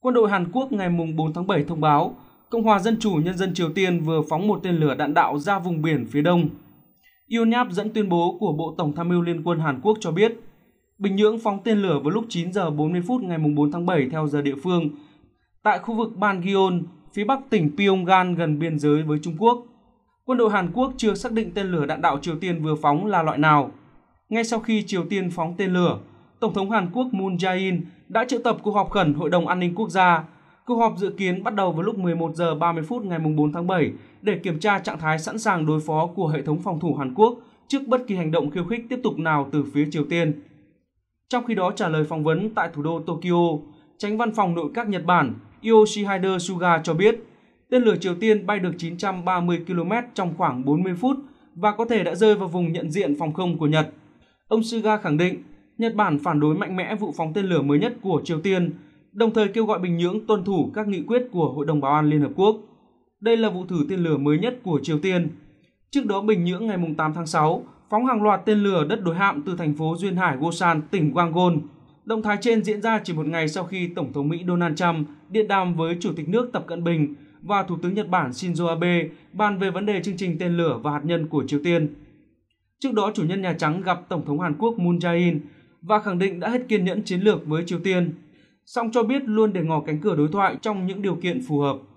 Quân đội Hàn Quốc ngày 4 tháng 7 thông báo, Cộng hòa Dân chủ Nhân dân Triều Tiên vừa phóng một tên lửa đạn đạo ra vùng biển phía đông. Yonhap dẫn tuyên bố của Bộ Tổng tham mưu Liên quân Hàn Quốc cho biết, Bình Nhưỡng phóng tên lửa vào lúc 9 giờ 40 phút ngày 4 tháng 7 theo giờ địa phương tại khu vực Ban Gyeon, phía bắc tỉnh Pyongan gần biên giới với Trung Quốc quân đội Hàn Quốc chưa xác định tên lửa đạn đạo Triều Tiên vừa phóng là loại nào. Ngay sau khi Triều Tiên phóng tên lửa, Tổng thống Hàn Quốc Moon Jae-in đã triệu tập cuộc họp khẩn Hội đồng An ninh Quốc gia. Cuộc họp dự kiến bắt đầu vào lúc 11 giờ 30 phút ngày 4 tháng 7 để kiểm tra trạng thái sẵn sàng đối phó của hệ thống phòng thủ Hàn Quốc trước bất kỳ hành động khiêu khích tiếp tục nào từ phía Triều Tiên. Trong khi đó trả lời phỏng vấn tại thủ đô Tokyo, tránh văn phòng nội các Nhật Bản Yoshihide Suga cho biết Tên lửa Triều Tiên bay được 930 km trong khoảng 40 phút và có thể đã rơi vào vùng nhận diện phòng không của Nhật. Ông Suga khẳng định, Nhật Bản phản đối mạnh mẽ vụ phóng tên lửa mới nhất của Triều Tiên, đồng thời kêu gọi Bình Nhưỡng tuân thủ các nghị quyết của Hội đồng Bảo an Liên Hợp Quốc. Đây là vụ thử tên lửa mới nhất của Triều Tiên. Trước đó, Bình Nhưỡng ngày 8 tháng 6 phóng hàng loạt tên lửa đất đối hạm từ thành phố Duyên Hải Gosan, tỉnh Gwangon. Động thái trên diễn ra chỉ một ngày sau khi Tổng thống Mỹ Donald Trump điện đàm với Chủ tịch nước Tập Cận Bình và Thủ tướng Nhật Bản Shinzo Abe bàn về vấn đề chương trình tên lửa và hạt nhân của Triều Tiên. Trước đó, chủ nhân Nhà Trắng gặp Tổng thống Hàn Quốc Moon Jae-in và khẳng định đã hết kiên nhẫn chiến lược với Triều Tiên, song cho biết luôn để ngỏ cánh cửa đối thoại trong những điều kiện phù hợp.